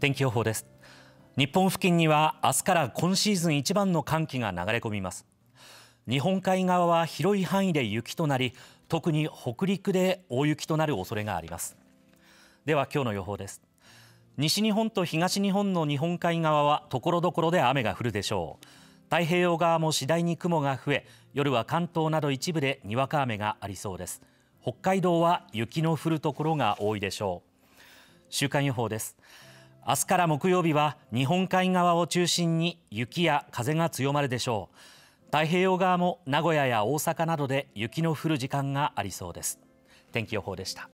天気予報です日本付近には明日から今シーズン一番の寒気が流れ込みます日本海側は広い範囲で雪となり特に北陸で大雪となる恐れがありますでは今日の予報です西日本と東日本の日本海側は所々で雨が降るでしょう太平洋側も次第に雲が増え夜は関東など一部でにわか雨がありそうです北海道は雪の降る所が多いでしょう週間予報です明日から木曜日は日本海側を中心に雪や風が強まるでしょう太平洋側も名古屋や大阪などで雪の降る時間がありそうです天気予報でした